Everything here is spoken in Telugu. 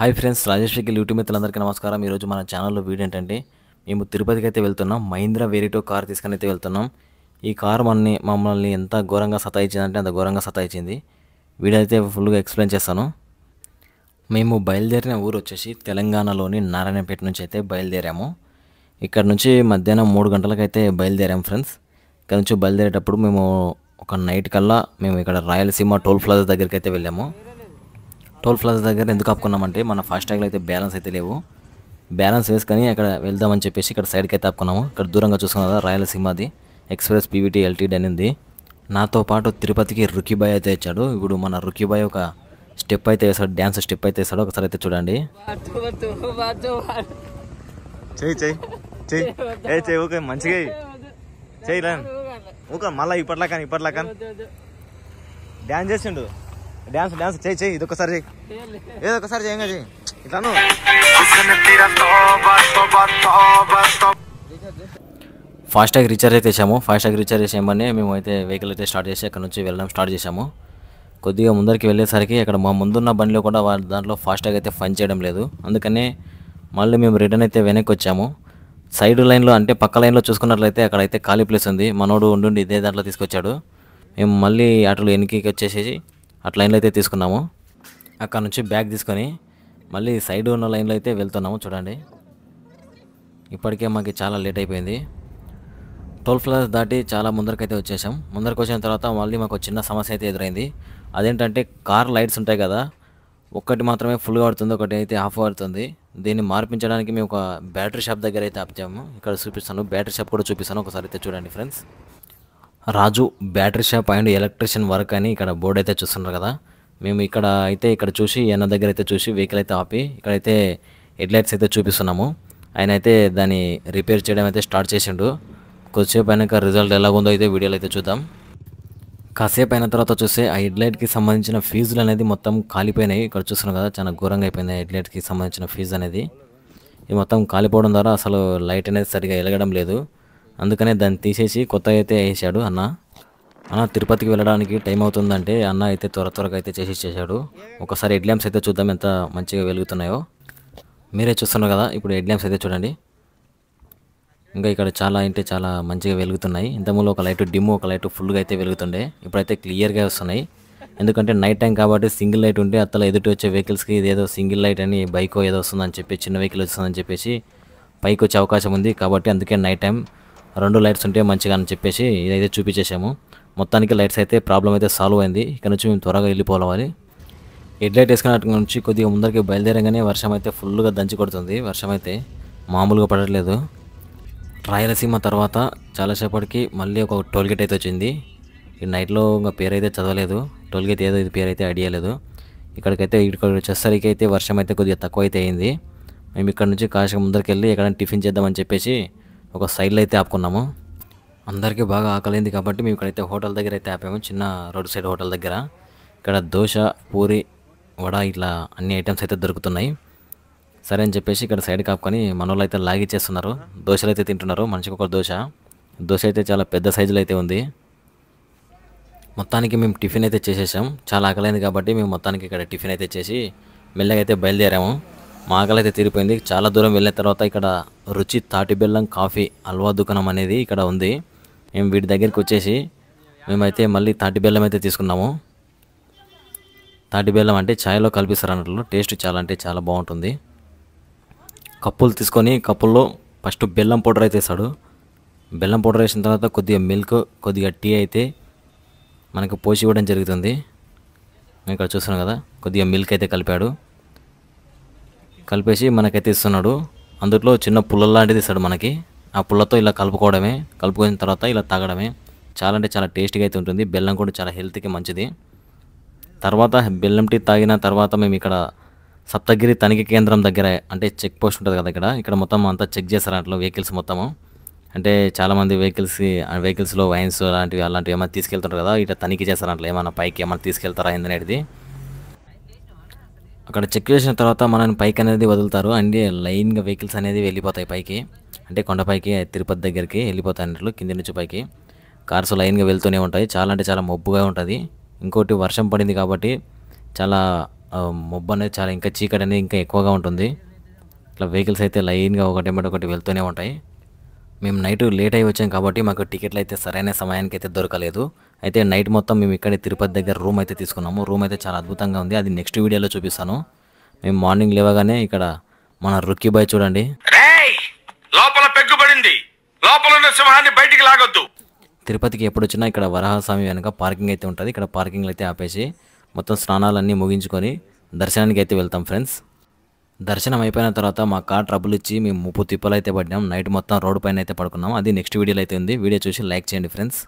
hi friends Rajesh vehicle YouTube మిత్రులందరికీ నమస్కారం ఈరోజు మన ఛానల్లో వీడియో ఏంటంటే మేము తిరుపతికి అయితే వెళ్తున్నాం మహీంద్ర వేరిటో కార్ తీసుకుని అయితే వెళ్తున్నాం ఈ కార్ మనని మమ్మల్ని ఎంత ఘోరంగా సతాయించిందంటే అంత ఘోరంగా సతాయించింది వీడియో అయితే ఫుల్గా ఎక్స్ప్లెయిన్ చేస్తాను మేము బయలుదేరిన ఊరు వచ్చేసి తెలంగాణలోని నారాయణపేట నుంచి అయితే బయలుదేరాము ఇక్కడ నుంచి మధ్యాహ్నం మూడు గంటలకైతే బయలుదేరాము ఫ్రెండ్స్ ఇక్కడ నుంచి బయలుదేరేటప్పుడు మేము ఒక నైట్ కల్లా మేము ఇక్కడ రాయలసీమ టోల్ ప్లాజా దగ్గరికి అయితే వెళ్ళాము టోల్ ప్లాజా దగ్గర ఎందుకు ఆపుకున్నామంటే మన ట్యాగ్లో అయితే బ్యాలెన్స్ అయితే లేవు బ్యాలెన్స్ వేసుకొని అక్కడ వెళ్దామని చెప్పేసి ఇక్కడ సైడ్కి అయితే ఆపుకున్నాము ఇక్కడ దూరంగా చూసుకున్నారా రాయలసీమది ఎక్స్ప్రెస్ పీవీటీ ఎల్టీడీ అనేది నాతో పాటు తిరుపతికి రుకిబాయ్ అయితే ఇచ్చాడు ఇప్పుడు మన రుకిబాయ్ ఒక స్టెప్ అయితే వేసాడు డ్యాన్స్ స్టెప్ అయితే వేసాడు ఒకసారి అయితే చూడండి చెయ్యి చెయ్యి చెయ్యి చెయ్యి ఓకే మంచిగా చెయ్యి ఒక మళ్ళీ ఇప్పట్లా కానీ ఇప్పట్లా కానీ డ్యాన్స్ చేసిండు డ్యాన్స్ డ్యాన్స్ చేయి చేయి ఇది ఒకసారి చేయి ఏదో ఒకసారి చేయంగా చేయి ఇట్లాను ఫాస్ట్ ట్యాగ్ రీచార్జ్ అయితే చేసాము ఫాస్ట్ ట్యాగ్ రీచార్జ్ చేసామని మేము అయితే వెహికల్ అయితే స్టార్ట్ చేసి అక్కడ నుంచి వెళ్ళడం స్టార్ట్ చేసాము కొద్దిగా ముందరికి వెళ్ళేసరికి అక్కడ మా ముందున్న బండిలో కూడా దాంట్లో ఫాస్ట్ ట్యాగ్ అయితే ఫన్ చేయడం లేదు అందుకనే మళ్ళీ మేము రిటర్న్ అయితే వెనక్కి వచ్చాము సైడ్ లైన్లో అంటే పక్క లైన్లో చూసుకున్నట్లయితే అక్కడైతే ఖాళీ ప్లేస్ ఉంది మనోడు ఉండి ఇదే దాంట్లో తీసుకొచ్చాడు మేము మళ్ళీ అటు వెనక్కి వచ్చేసి అటు లైన్లో అయితే తీసుకున్నాము అక్కడ నుంచి బ్యాగ్ తీసుకొని మళ్ళీ సైడ్ ఉన్న లైన్లో అయితే వెళ్తున్నాము చూడండి ఇప్పటికే మాకు చాలా లేట్ అయిపోయింది టోల్ ఫ్లాస్ దాటి చాలా ముందరకైతే వచ్చేసాం ముందరకు వచ్చిన తర్వాత మళ్ళీ మాకు చిన్న సమస్య అయితే ఎదురైంది అదేంటంటే కార్ లైట్స్ ఉంటాయి కదా ఒక్కటి మాత్రమే ఫుల్గా పడుతుంది ఒకటి అయితే హాఫ్ పడుతుంది దీన్ని మార్పించడానికి మేము ఒక బ్యాటరీ షాప్ దగ్గర అయితే ఆపిచాము ఇక్కడ చూపిస్తాను బ్యాటరీ షాప్ కూడా చూపిస్తాను ఒకసారి అయితే చూడండి friends Raju battery shop and electrician work అని ఇక్కడ బోర్డు అయితే చూస్తున్నారు కదా మేము ఇక్కడ అయితే ఇక్కడ చూసి ఎన్న దగ్గర అయితే చూసి వెహికల్ అయితే ఆపి ఇక్కడైతే హెడ్లైట్స్ అయితే చూపిస్తున్నాము ఆయన అయితే దాన్ని రిపేర్ చేయడం అయితే స్టార్ట్ చేసిండు కొద్దిసేపు అయినాక రిజల్ట్ ఎలాగుందో అయితే వీడియోలో అయితే చూద్దాం కాసేపు అయిన తర్వాత చూస్తే ఆ హెడ్లైట్కి సంబంధించిన ఫీజులు అనేది మొత్తం కాలిపోయినాయి ఇక్కడ చూస్తున్నాం కదా చాలా ఘోరంగా అయిపోయింది హెడ్లైట్కి సంబంధించిన ఫీజు అనేది ఇది మొత్తం కాలిపోవడం ద్వారా అసలు లైట్ అనేది సరిగా వెలగడం లేదు అందుకనే దాన్ని తీసేసి కొత్త అయితే వేసాడు అన్న అన్న తిరుపతికి వెళ్ళడానికి టైం అవుతుందంటే అన్న అయితే త్వర త్వరగా అయితే చేసి చేశాడు ఒకసారి హెడ్ ల్యాంప్స్ అయితే చూద్దాం ఎంత మంచిగా వెలుగుతున్నాయో మీరే చూస్తున్నారు కదా ఇప్పుడు హెడ్ ల్యాంప్స్ అయితే చూడండి ఇంకా ఇక్కడ చాలా అంటే చాలా మంచిగా వెలుగుతున్నాయి ఇంతకుముందు ఒక లైట్ డిమ్ ఒక లైట్ ఫుల్గా అయితే వెలుగుతుండే ఇప్పుడైతే క్లియర్గా వస్తున్నాయి ఎందుకంటే నైట్ టైం కాబట్టి సింగిల్ లైట్ ఉంటే అత్తలో ఎదుటి వచ్చే వెహికల్స్కి ఇదేదో సింగిల్ లైట్ అని బైక్ ఏదో వస్తుందని చెప్పి చిన్న వెహికల్ వస్తుందని చెప్పేసి పైకి వచ్చే అవకాశం ఉంది కాబట్టి అందుకే నైట్ టైం రెండు లైట్స్ ఉంటే మంచిగా అని చెప్పేసి ఇదైతే చూపించేసాము మొత్తానికి లైట్స్ అయితే ప్రాబ్లం అయితే సాల్వ్ అయింది ఇక్కడ నుంచి మేము త్వరగా వెళ్ళిపోవాలి హెడ్ లైట్ వేసుకున్న నుంచి కొద్దిగా ముందరికి బయలుదేరంగానే వర్షం అయితే ఫుల్గా దంచి కొడుతుంది వర్షం అయితే మామూలుగా పడట్లేదు రాయలసీమ తర్వాత చాలాసేపటికి మళ్ళీ ఒక టోల్ గేట్ అయితే వచ్చింది ఈ నైట్లో ఇంకా పేరు అయితే చదవలేదు టోల్ గేట్ ఏదో ఇది పేరు అయితే ఐడియా లేదు ఇక్కడికైతే ఇక్కడ వచ్చేసరికి అయితే వర్షం అయితే కొద్దిగా తక్కువ అయితే అయింది మేము ఇక్కడ నుంచి కాశీ ముందరికి వెళ్ళి ఎక్కడైనా టిఫిన్ చేద్దామని చెప్పేసి ఒక సైడ్లో అయితే ఆపుకున్నాము అందరికీ బాగా ఆకలింది కాబట్టి మేము ఇక్కడైతే హోటల్ దగ్గర అయితే ఆపాము చిన్న రోడ్ సైడ్ హోటల్ దగ్గర ఇక్కడ దోశ పూరి వడ ఇట్లా అన్ని ఐటమ్స్ అయితే దొరుకుతున్నాయి సరే అని చెప్పేసి ఇక్కడ సైడ్ కాపుకొని మనోళ్ళు అయితే లాగిచ్చేస్తున్నారు దోశలు అయితే తింటున్నారు మనిషికి ఒక దోశ దోశ అయితే చాలా పెద్ద సైజులో అయితే ఉంది మొత్తానికి మేము టిఫిన్ అయితే చేసేసాం చాలా ఆకలైంది కాబట్టి మేము మొత్తానికి ఇక్కడ టిఫిన్ అయితే చేసి మెల్లగా అయితే బయలుదేరాము మా ఆకలి అయితే తీరిపోయింది చాలా దూరం వెళ్ళిన తర్వాత ఇక్కడ రుచి తాటి బెల్లం కాఫీ హల్వా దుకాణం అనేది ఇక్కడ ఉంది మేము వీటి దగ్గరికి వచ్చేసి మేమైతే మళ్ళీ తాటి బెల్లం అయితే తీసుకున్నాము తాటి బెల్లం అంటే ఛాయ్లో కల్పిస్తారు అన్నట్లు టేస్ట్ చాలా అంటే చాలా బాగుంటుంది కప్పులు తీసుకొని కప్పుల్లో ఫస్ట్ బెల్లం పౌడర్ అయితే వేస్తాడు బెల్లం పౌడర్ వేసిన తర్వాత కొద్దిగా మిల్క్ కొద్దిగా టీ అయితే మనకు పోసి ఇవ్వడం జరుగుతుంది ఇక్కడ చూస్తున్నాం కదా కొద్దిగా మిల్క్ అయితే కలిపాడు కలిపేసి మనకైతే ఇస్తున్నాడు అందులో చిన్న పుల్ల లాంటిది ఇస్తాడు మనకి ఆ పుల్లతో ఇలా కలుపుకోవడమే కలుపుకున్న తర్వాత ఇలా తాగడమే చాలా అంటే చాలా టేస్టీగా అయితే ఉంటుంది బెల్లం కూడా చాలా హెల్త్కి మంచిది తర్వాత బెల్లం టీ తాగిన తర్వాత మేము ఇక్కడ సప్తగిరి తనిఖీ కేంద్రం దగ్గర అంటే చెక్ పోస్ట్ ఉంటుంది కదా ఇక్కడ ఇక్కడ మొత్తం అంతా చెక్ చేస్తారు అట్లా వెహికల్స్ మొత్తము అంటే చాలామంది వెహికల్స్ వెహికల్స్లో వైన్స్ అలాంటివి అలాంటివి ఏమైనా తీసుకెళ్తుంటారు కదా ఇట్లా తనిఖీ చేస్తారు అట్లా ఏమైనా పైకి ఏమైనా తీసుకెళ్తారా ఏందనేది అక్కడ చెక్ చేసిన తర్వాత మనల్ని పైకి అనేది వదులుతారు అండ్ లైన్గా వెహికల్స్ అనేది వెళ్ళిపోతాయి పైకి అంటే కొండపైకి తిరుపతి దగ్గరికి వెళ్ళిపోతాయి అన్నట్లు కింది నుంచి పైకి కార్స్ లైన్గా వెళ్తూనే ఉంటాయి చాలా అంటే చాలా మబ్బుగా ఉంటుంది ఇంకోటి వర్షం పడింది కాబట్టి చాలా మొబ్బు అనేది చాలా ఇంకా చీకటి అనేది ఇంకా ఎక్కువగా ఉంటుంది ఇట్లా వెహికల్స్ అయితే లైన్గా ఒకటేమిటి ఒకటి వెళ్తూనే ఉంటాయి మేము నైట్ లేట్ అయి వచ్చాం కాబట్టి మాకు టికెట్లు అయితే సరైన సమయానికి అయితే దొరకలేదు అయితే నైట్ మొత్తం మేము ఇక్కడే తిరుపతి దగ్గర రూమ్ అయితే తీసుకున్నాము రూమ్ అయితే చాలా అద్భుతంగా ఉంది అది నెక్స్ట్ వీడియోలో చూపిస్తాను మేము మార్నింగ్ లేవగానే ఇక్కడ మన రుక్కి బాయ్ చూడండి లోపల లోపల బయటికి లాగొద్దు తిరుపతికి ఎప్పుడు వచ్చినా ఇక్కడ వరాహస్వామి వెనుక పార్కింగ్ అయితే ఉంటుంది ఇక్కడ పార్కింగ్లు అయితే ఆపేసి మొత్తం స్నానాలన్నీ ముగించుకొని దర్శనానికి అయితే వెళ్తాం ఫ్రెండ్స్ దర్శనం అయిపోయిన తర్వాత మా కార్ ట్రబుల్ ఇచ్చి మేము ముప్పు తిప్పలు అయితే పడ్డాం నైట్ మొత్తం రోడ్డు పైన అయితే పడుకున్నాం అది నెక్స్ట్ వీడియోలో అయితే ఉంది వీడియో చూసి లైక్ చేయండి ఫ్రెండ్స్